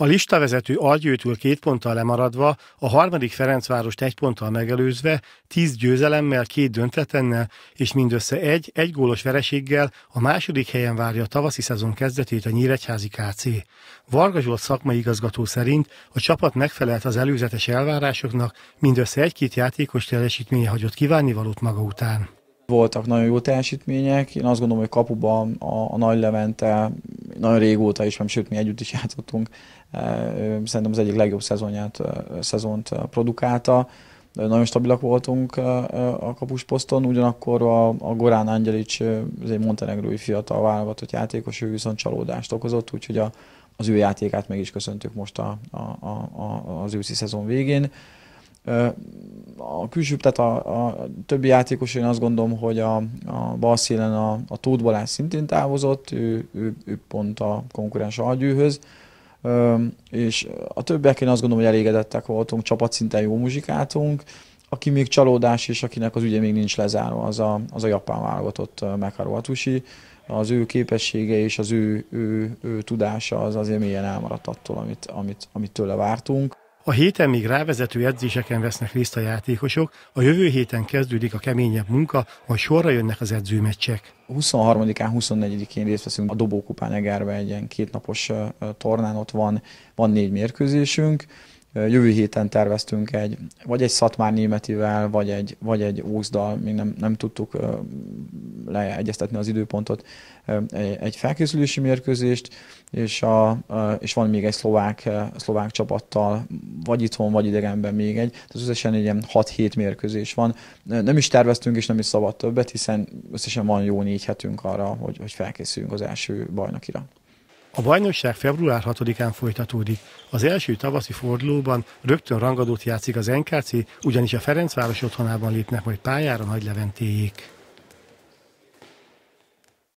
A listavezető Algyőtől két ponttal lemaradva, a harmadik Ferencvárost egy ponttal megelőzve, tíz győzelemmel, két döntetennel és mindössze egy, egy gólos vereséggel a második helyen várja a tavaszi szezon kezdetét a Nyíregyházi KC. Varga Zsolt szakmai igazgató szerint a csapat megfelelt az előzetes elvárásoknak, mindössze egy-két játékos teljesítménye hagyott valót maga után. Voltak nagyon jó teljesítmények, én azt gondolom, hogy kapuban a, a Nagy Levente nagyon régóta nem sőt mi együtt is játszottunk, e, szerintem az egyik legjobb szezonját, e, szezont e, produkálta. Nagyon stabilak voltunk a kapusposzton, ugyanakkor a, a Gorán Angelic, az egy montenegrói fiatal válogatott játékos, ő viszont csalódást okozott, úgyhogy a, az ő játékát meg is köszöntük most a, a, a, az őszi szezon végén a külső, tehát a, a többi játékos, én azt gondolom, hogy a, a balszélen a, a Tóth Balázs szintén távozott, ő, ő, ő pont a konkurens algyűhöz, és a többiek én azt gondolom, hogy elégedettek voltunk, csapatszinten jó muzsikáltunk, aki még csalódás és akinek az ügye még nincs lezárva, az a, az a japán válogatott Mekaro Atushi. Az ő képessége és az ő, ő, ő tudása az azért mélyen elmaradt attól, amit, amit, amit tőle vártunk. A héten még rávezető edzéseken vesznek részt a játékosok, a jövő héten kezdődik a keményebb munka, majd sorra jönnek az edzőmeccsek. 23-án, 24-én részt veszünk a Dobókupán Egerbe egy ilyen kétnapos tornán, ott van, van négy mérkőzésünk, Jövő héten terveztünk egy, vagy egy Szatmár Németivel, vagy egy, vagy egy Ózdal, még nem, nem tudtuk leegyeztetni az időpontot, egy felkészülési mérkőzést, és, a, és van még egy szlovák, szlovák csapattal, vagy itthon, vagy idegenben még egy, tehát összesen egy ilyen 6-7 mérkőzés van. Nem is terveztünk, és nem is szabad többet, hiszen összesen van jó négy hetünk arra, hogy, hogy felkészüljünk az első bajnokira. A bajnokság február 6-án folytatódik. Az első tavaszi fordulóban rögtön rangadót játszik az NKC, ugyanis a Ferencváros otthonában lépnek majd pályára Nagy Leventéjék.